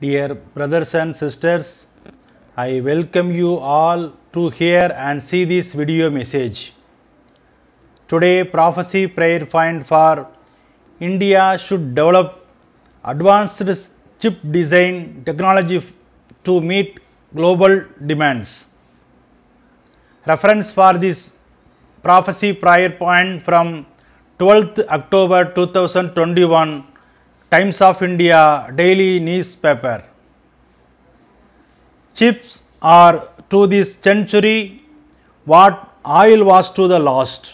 Dear brothers and sisters, I welcome you all to hear and see this video message. Today prophecy prayer point for India should develop advanced chip design technology to meet global demands. Reference for this prophecy prayer point from 12th October 2021 Times of India daily newspaper. Chips are to this century what oil was to the last.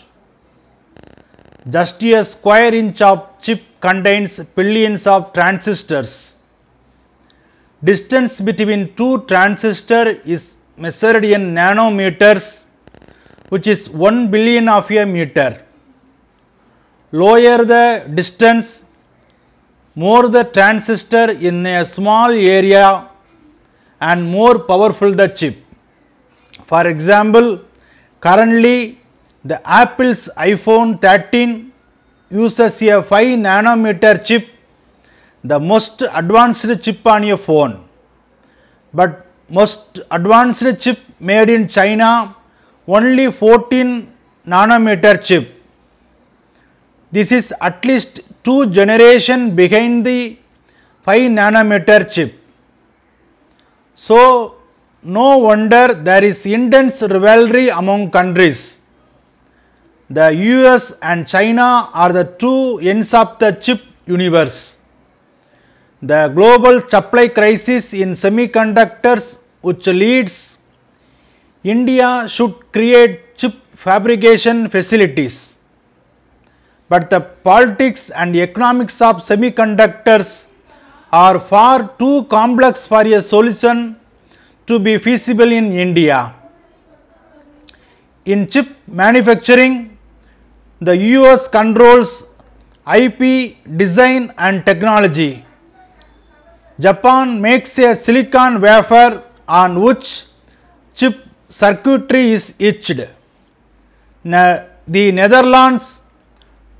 Just a square inch of chip contains billions of transistors. Distance between two transistor is measured in nanometers which is 1 billion of a meter. Lower the distance more the transistor in a small area and more powerful the chip. For example, currently the Apple's iPhone 13 uses a 5 nanometer chip, the most advanced chip on your phone. But most advanced chip made in China only 14 nanometer chip this is at least two generation behind the 5 nanometer chip. So, no wonder there is intense rivalry among countries. The US and China are the two ends of the chip universe. The global supply crisis in semiconductors which leads India should create chip fabrication facilities but the politics and economics of semiconductors are far too complex for a solution to be feasible in India. In chip manufacturing, the US controls IP, design and technology. Japan makes a silicon wafer on which chip circuitry is etched. the Netherlands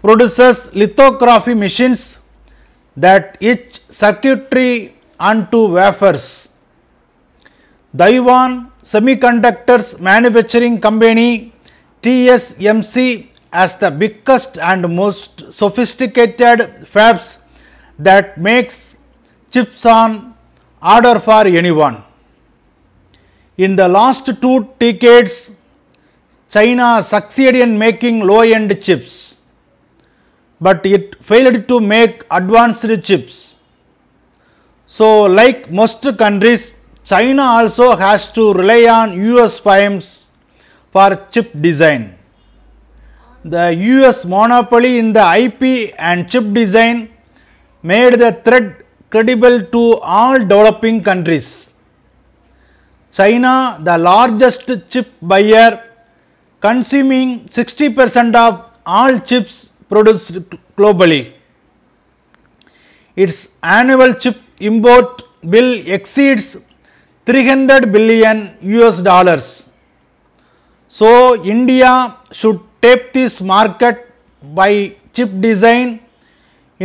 produces lithography machines that etch circuitry onto wafers. Daiwan Semiconductors Manufacturing Company TSMC as the biggest and most sophisticated fabs that makes chips on order for anyone. In the last two decades, China succeeded in making low-end chips but it failed to make advanced chips. So, like most countries, China also has to rely on US firms for chip design. The US monopoly in the IP and chip design made the threat credible to all developing countries. China, the largest chip buyer, consuming 60 percent of all chips produced globally. Its annual chip import bill exceeds 300 billion US dollars. So, India should tap this market by chip design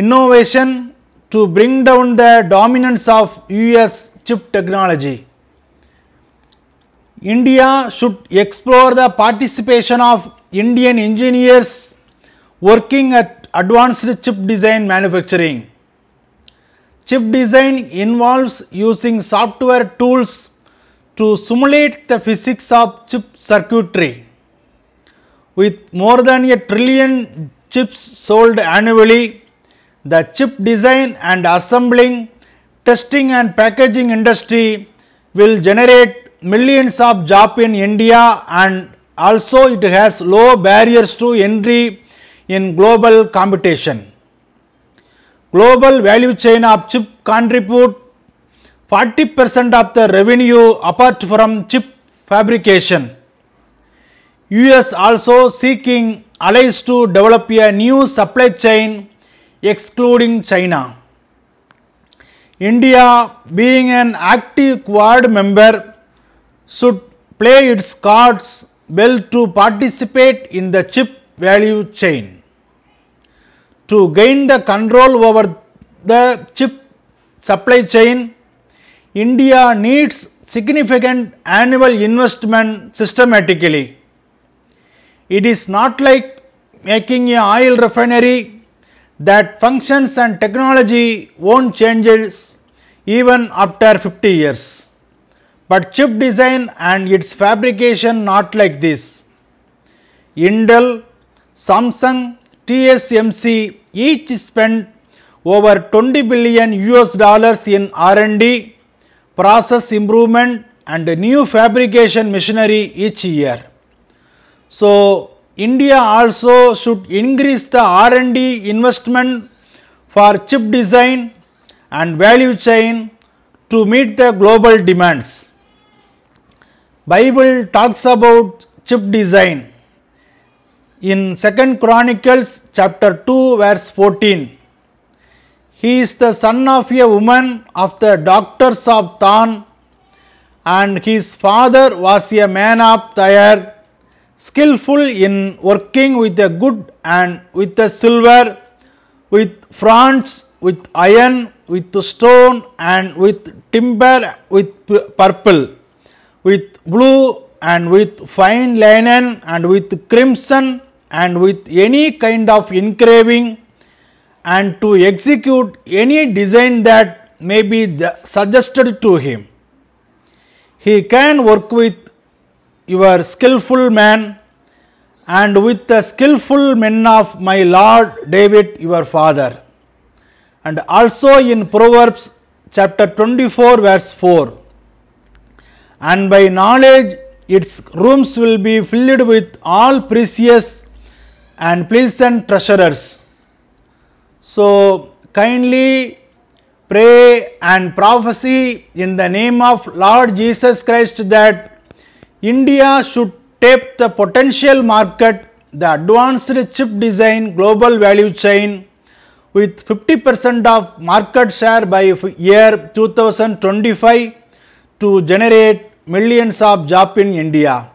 innovation to bring down the dominance of US chip technology. India should explore the participation of Indian engineers working at advanced chip design manufacturing. Chip design involves using software tools to simulate the physics of chip circuitry. With more than a trillion chips sold annually, the chip design and assembling, testing and packaging industry will generate millions of jobs in India and also it has low barriers to entry in global competition. Global value chain of chip contribute 40 percent of the revenue apart from chip fabrication. US also seeking allies to develop a new supply chain excluding China. India being an active Quad member should play its cards well to participate in the chip value chain. To gain the control over the chip supply chain, India needs significant annual investment systematically. It is not like making a oil refinery that functions and technology won't changes even after 50 years. But chip design and its fabrication not like this. Intel Samsung, TSMC each spent over 20 billion US dollars in R&D, process improvement and new fabrication machinery each year. So, India also should increase the R&D investment for chip design and value chain to meet the global demands. Bible talks about chip design in 2nd Chronicles chapter 2 verse 14. He is the son of a woman of the doctors of Than and his father was a man of Tyre, skillful in working with the good and with the silver, with bronze, with iron, with stone and with timber, with purple, with blue and with fine linen and with crimson and with any kind of engraving and to execute any design that may be suggested to him. He can work with your skillful man and with the skillful men of my Lord David your father. And also in Proverbs chapter 24 verse 4, and by knowledge its rooms will be filled with all precious and please and treasurers. So, kindly pray and prophesy in the name of Lord Jesus Christ that India should tap the potential market, the advanced chip design global value chain with 50 percent of market share by year 2025 to generate millions of jobs in India.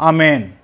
Amen.